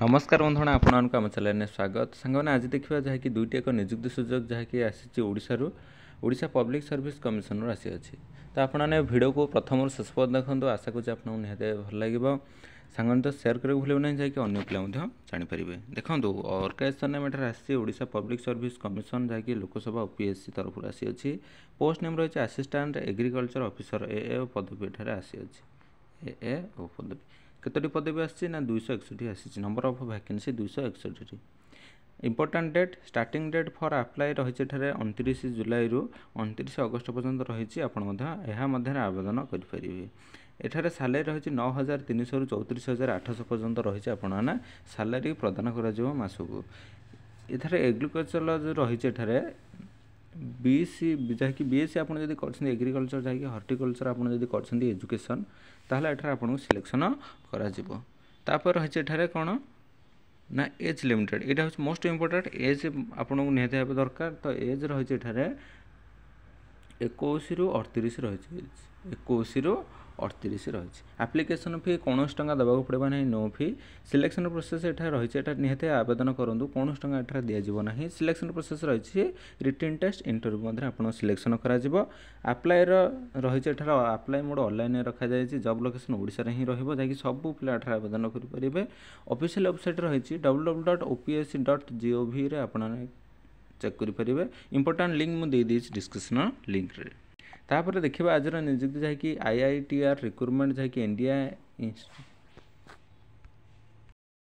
ନମସ୍କାର ବନ୍ଧୁଣା ଆପଣମାନଙ୍କୁ ଆମ ଚ୍ୟାନେଲରେ ସ୍ୱାଗତ ସାଙ୍ଗମାନେ ଆଜି ଦେଖିବା ଯାହାକି ଦୁଇଟି ଏକ ନିଯୁକ୍ତି ସୁଯୋଗ ଯାହାକି ଆସିଛି ଓଡ଼ିଶାରୁ ଓଡ଼ିଶା ପବ୍ଲିକ୍ ସର୍ଭିସ୍ କମିଶନରୁ ଆସିଅଛି ତ ଆପଣମାନେ ଭିଡ଼ିଓକୁ ପ୍ରଥମରୁ ଶେଷ ପର୍ଯ୍ୟନ୍ତ ଦେଖନ୍ତୁ ଆଶା କରୁଛି ଆପଣଙ୍କୁ ନିହାତି ଭଲ ଲାଗିବ ସାଙ୍ଗମାନେ ତ ସେୟାର କରିବାକୁ ଭୁଲିବେ ନାହିଁ ଯାହାକି ଅନ୍ୟ ପିଲା ମଧ୍ୟ ଜାଣିପାରିବେ ଦେଖନ୍ତୁ ଅର୍ଗାନାଇଜେସନ୍ ଏଠାରେ ଆସିଛି ଓଡ଼ିଶା ପବ୍ଲିକ୍ ସର୍ଭିସ୍ କମିଶନ ଯାହାକି ଲୋକସଭା ଓପିଏସ୍ସି ତରଫରୁ ଆସିଅଛି ପୋଷ୍ଟ ନେମ୍ ରହିଛି ଆସିଷ୍ଟାଣ୍ଟ ଏଗ୍ରିକଲଚର ଅଫିସର ଏ ଏ ପଦବୀ ଏଠାରେ ଆସିଅଛି ଏ ଏ ଓ ପଦବୀ କେତୋଟି ପଦବୀ ଆସିଛି ନା ଦୁଇଶହ ଏକଷଠି ଆସିଛି ନମ୍ବର ଅଫ୍ ଭ୍ୟାକେନ୍ସି ଦୁଇଶହ ଏକଷଠି important date starting date for apply ରହିଛି ଏଠାରେ ଅଣତିରିଶ ଜୁଲାଇରୁ ଅଣତିରିଶ ଅଗଷ୍ଟ ପର୍ଯ୍ୟନ୍ତ ରହିଛି ଆପଣ ମଧ୍ୟ ଏହା ମଧ୍ୟରେ ଆବେଦନ କରିପାରିବେ ଏଠାରେ ସାଲାରୀ ରହିଛି ନଅ ହଜାର ତିନିଶହରୁ ଚଉତିରିଶ ହଜାର ଆଠଶହ ପର୍ଯ୍ୟନ୍ତ ରହିଛି ଆପଣ ନା ସାଲାରୀ ପ୍ରଦାନ କରାଯିବ ମାସକୁ ଏଠାରେ ଏଗ୍ରିକଲଚର ଯେଉଁ ରହିଛି ଏଠାରେ বিএসসি যাকি বিএসসি আপনার যদি করছেন এগ্রিকলচর যাকি হর্টিকলচর আপনার যদি করছেন এজুকেশন তাহলে এঠার আপনার সিলেকশন করা যাব তাপরে রয়েছে এখানে কোণ না এজ লিমিটেড এটা হচ্ছে মোস্ট ইম্পর্টাট এজ আপনার নিহতি ভাবে দরকার তো এজ রয়েছে এখানে ଏକୋଇଶରୁ ଅଠତିରିଶ ରହିଛି ଏକୋଇଶରୁ ଅଠତିରିଶ ରହିଛି ଆପ୍ଲିକେସନ୍ ଫି କୌଣସି ଟଙ୍କା ଦେବାକୁ ପଡ଼ିବ ନାହିଁ ନୋ ଫି ସିଲେକ୍ସନ୍ ପ୍ରୋସେସ୍ ଏଠାରେ ରହିଛି ଏଠାରେ ନିହାତି ଆବେଦନ କରନ୍ତୁ କୌଣସି ଟଙ୍କା ଏଠାରେ ଦିଆଯିବ ନାହିଁ ସିଲେକ୍ସନ୍ ପ୍ରୋସେସ୍ ରହିଛି ରିଟର୍ନ ଟେଷ୍ଟ ଇଣ୍ଟରଭ୍ୟୁ ମଧ୍ୟରେ ଆପଣ ସିଲେକ୍ସନ୍ କରାଯିବ ଆପ୍ଲାଏର ରହିଛି ଏଠାରେ ଆପ୍ଲାଏ ମୋଡ଼ ଅନଲାଇନ୍ରେ ରଖାଯାଇଛି ଜବ୍ ଲୋକେସନ୍ ଓଡ଼ିଶାରେ ହିଁ ରହିବ ଯାହାକି ସବୁ ପିଲା ଏଠାରେ ଆବେଦନ କରିପାରିବେ ଅଫିସିଆଲ୍ ୱେବସାଇଟ୍ ରହିଛି W W dot O P S C dot ଜିଓଭିରେ ଆପଣ ଚେକ୍ କରିପାରିବେ ଇମ୍ପୋର୍ଟାଣ୍ଟ ଲିଙ୍କ୍ ମୁଁ ଦେଇଦେଇଛି ଡିସ୍କ୍ରିପ୍ସନ୍ ଲିଙ୍କ୍ରେ ତାପରେ ଦେଖିବା ଆଜିର ନିଯୁକ୍ତି ଯାହାକି I I T R recruitment ଯାହାକି ଇଣ୍ଡିଆ